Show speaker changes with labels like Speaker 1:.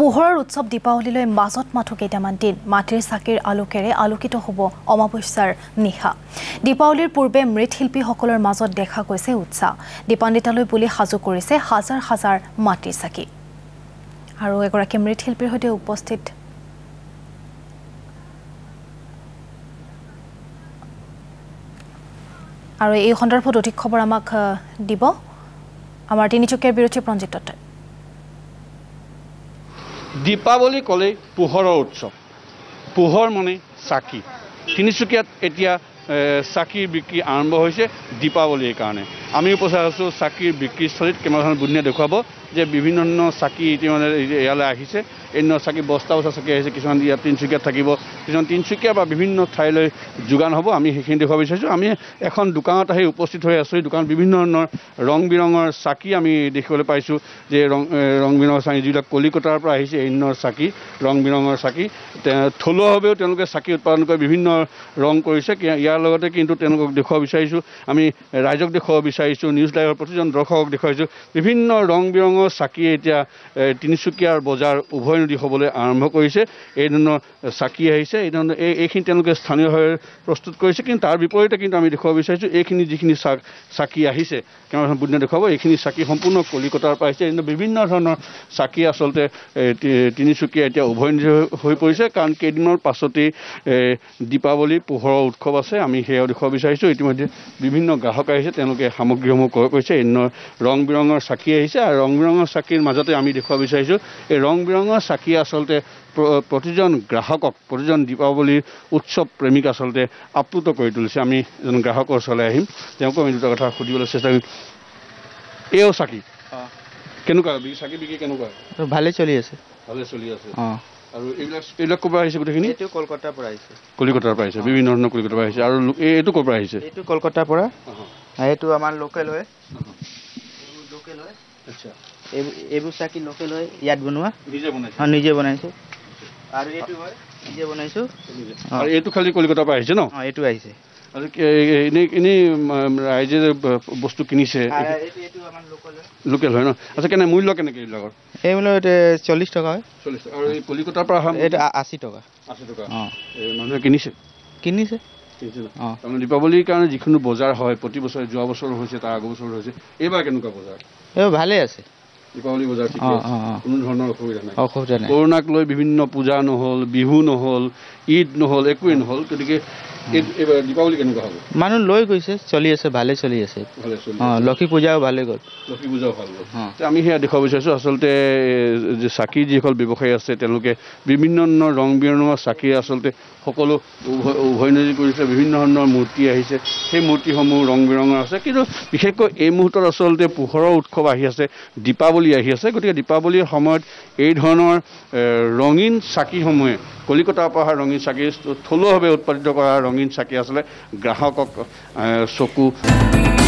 Speaker 1: পোহৰৰ উৎসৱ দীপাৱলীলৈ মাজত মাথো কেইটামান দিন মাটিৰ চাকিৰ আলোকেৰে আলোকিত হ'ব অমাৱস্যাৰ নিশা দীপাৱলীৰ পূৰ্বে মৃৎশিল্পীসকলৰ মাজত দেখা গৈছে উৎসাহ দীপান্বিতালৈ বুলি সাজু কৰিছে হাজাৰ হাজাৰ মাটিৰ চাকি আৰু এগৰাকী মৃৎশিল্পীৰ সৈতে উপস্থিত আৰু এই সন্দৰ্ভত অধিক খবৰ আমাক দিব আমাৰ তিনিচুকীয়াৰ বিৰোধী প্ৰঞ্জিত দত্তই
Speaker 2: দীপাৱলী ক'লেই পোহৰৰ উৎসৱ পোহৰ মানে চাকি তিনিচুকীয়াত এতিয়া চাকি বিক্ৰী আৰম্ভ হৈছে দীপাৱলীৰ কাৰণে আমি উপস্থিত আছোঁ চাকিৰ বিক্ৰীস্থলীত কেমেৰা ধৰণৰ বুনিয়া দেখুৱাব যে বিভিন্ন ধৰণৰ চাকি ইতিমধ্যে ইয়ালৈ আহিছে অন্য চাকি বস্তা বস্তা চাকি আহিছে কিছুমান ইয়াত তিনিচুকীয়াত থাকিব কিছুমান তিনিচুকীয়া বা বিভিন্ন ঠাইলৈ যোগান হ'ব আমি সেইখিনি দেখুৱাব বিচাৰিছোঁ আমি এখন দোকানত আহি উপস্থিত হৈ আছোঁ এই দোকানত বিভিন্ন ধৰণৰ ৰং বিৰঙৰ চাকি আমি দেখিবলৈ পাইছোঁ যে ৰং ৰং বিৰঙৰ চাকি যিবিলাক কলিকতাৰ পৰা আহিছে অন্য চাকি ৰং বিৰঙৰ চাকি থলুৱাভাৱেও তেওঁলোকে চাকি উৎপাদন কৰি বিভিন্ন ৰং কৰিছে ইয়াৰ লগতে কিন্তু তেওঁলোকক দেখুৱাব বিচাৰিছোঁ আমি ৰাইজক দেখুৱাব বিচাৰিছোঁ বিচাৰিছোঁ নিউজ লাইভৰ প্ৰতিজন দৰ্শকক দেখুৱাইছোঁ বিভিন্ন ৰং বিৰঙৰ চাকিয়ে এতিয়া তিনিচুকীয়াৰ বজাৰ উভয় নদী হ'বলৈ আৰম্ভ কৰিছে এই ধৰণৰ চাকি আহিছে এই ধৰণৰ এই এইখিনি তেওঁলোকে স্থানীয়ভাৱে প্ৰস্তুত কৰিছে কিন্তু তাৰ বিপৰীতে কিন্তু আমি দেখুৱাব বিচাৰিছোঁ এইখিনি যিখিনি চাক চাকি আহিছে কেমেৰাখন বুদ্ধি দেখুৱাব এইখিনি চাকি সম্পূৰ্ণ কলিকতাৰ পৰা আহিছে বিভিন্ন ধৰণৰ চাকি আচলতে তিনিচুকীয়া এতিয়া উভয়নদী হৈ পৰিছে কাৰণ কেইদিনৰ পাছতেই দীপাৱলী পোহৰৰ উৎসৱ আছে আমি সেয়াও দেখুৱাব বিচাৰিছোঁ ইতিমধ্যে বিভিন্ন গ্ৰাহক আহিছে তেওঁলোকে সামগ্ৰীসমূহ ক্ৰয় কৰিছে ইন্য ৰং বিৰঙৰ চাকি আহিছে আৰু ৰং বিৰঙৰ চাকিৰ মাজতে আমি দেখুৱাব বিচাৰিছোঁ এই ৰং বিৰঙৰ চাকি আচলতে প্ৰতিজন গ্ৰাহকক প্ৰতিজন দীপাৱলীৰ উৎসৱ প্ৰেমিক আচলতে আপ্লুত কৰি তুলিছে আমি এজন গ্ৰাহকৰ ওচৰলৈ আহিম তেওঁকো আমি দুটা কথা সুধিবলৈ চেষ্টা কৰিম এইও চাকি কেনেকুৱা চাকি বিকি কেনেকুৱা ভালে চলি আছে ভালে চলি আছে অঁ কলকাতাৰ পৰা আহিছে বিভিন্ন ধৰণৰ কলকাতাৰ পৰা আহিছে আৰু এইটো ক'ৰ পৰা আহিছে এইটো কলকাতাৰ পৰা এইটো আমাৰ লোকেল হয় লোকেল হয় আচ্ছা এইবোৰ চাহ কি লোকেল হয় ইয়াত বনোৱা নিজে বনাইছোঁ অঁ নিজে বনাইছোঁ আৰু এইটো হয় নিজে বনাইছোঁ আৰু এইটো খালি কলিকতাৰ পৰা আহিছে ন অঁ এইটো আহিছে আৰু এনেই এনেই ৰাইজে বস্তু কিনিছে লোকেল হয় ন আচ্ছা কেনে মূল্য কেনেকৈ এইবিলাকৰ এইবিলাক এতিয়া চল্লিছ টকা হয় চল্লিছ টকা আৰু কলিকতাৰ পৰা অহা এইটো আশী টকা আশী টকা অঁ মানুহে কিনিছে কিনিছে তাৰমানে দীপাৱলীৰ কাৰণে যিখিনি বজাৰ হয় প্ৰতি বছৰে যোৱা বছৰ হৈছে তাৰ আগৰ বছৰ হৈছে এইবাৰ কেনেকুৱা বজাৰ ভালেই আছে দীপাৱলী বজাৰ কোনো ধৰণৰ অসুবিধা নাই অসুবিধা নাই কৰোণাক লৈ বিভিন্ন পূজা নহ'ল বিহু নহ'ল ঈদ নহ'ল একোৱেই নহ'ল গতিকে মানুহ লৈ গৈছে চলি আছে ভালে চলি আছে লক্ষী পূজাও ভালে গ'ল লক্ষী পূজাও ভাল গ'ল আমি সেয়া দেখুৱাব বিচাৰিছোঁ আচলতে চাকি যিসকল ব্যৱসায়ী আছে তেওঁলোকে বিভিন্ন ধৰণৰ ৰং বিৰঙৰ চাকি আচলতে সকলো উভৈনদী কৰিছে বিভিন্ন ধৰণৰ মূৰ্তি আহিছে সেই মূৰ্তিসমূহ ৰং বিৰঙৰ আছে কিন্তু বিশেষকৈ এই মুহূৰ্তত আচলতে পোহৰৰ উৎসৱ আহি আছে দীপাৱলী আহি আছে গতিকে দীপাৱলীৰ সময়ত এই ধৰণৰ ৰঙীন চাকিসমূহে কলিকতাৰ পৰা অহা ৰঙীন চাকি থলুৱাভাৱে উৎপাদিত কৰা ৰঙীন ৰঙীন চাকি আছিলে গ্ৰাহকক চকু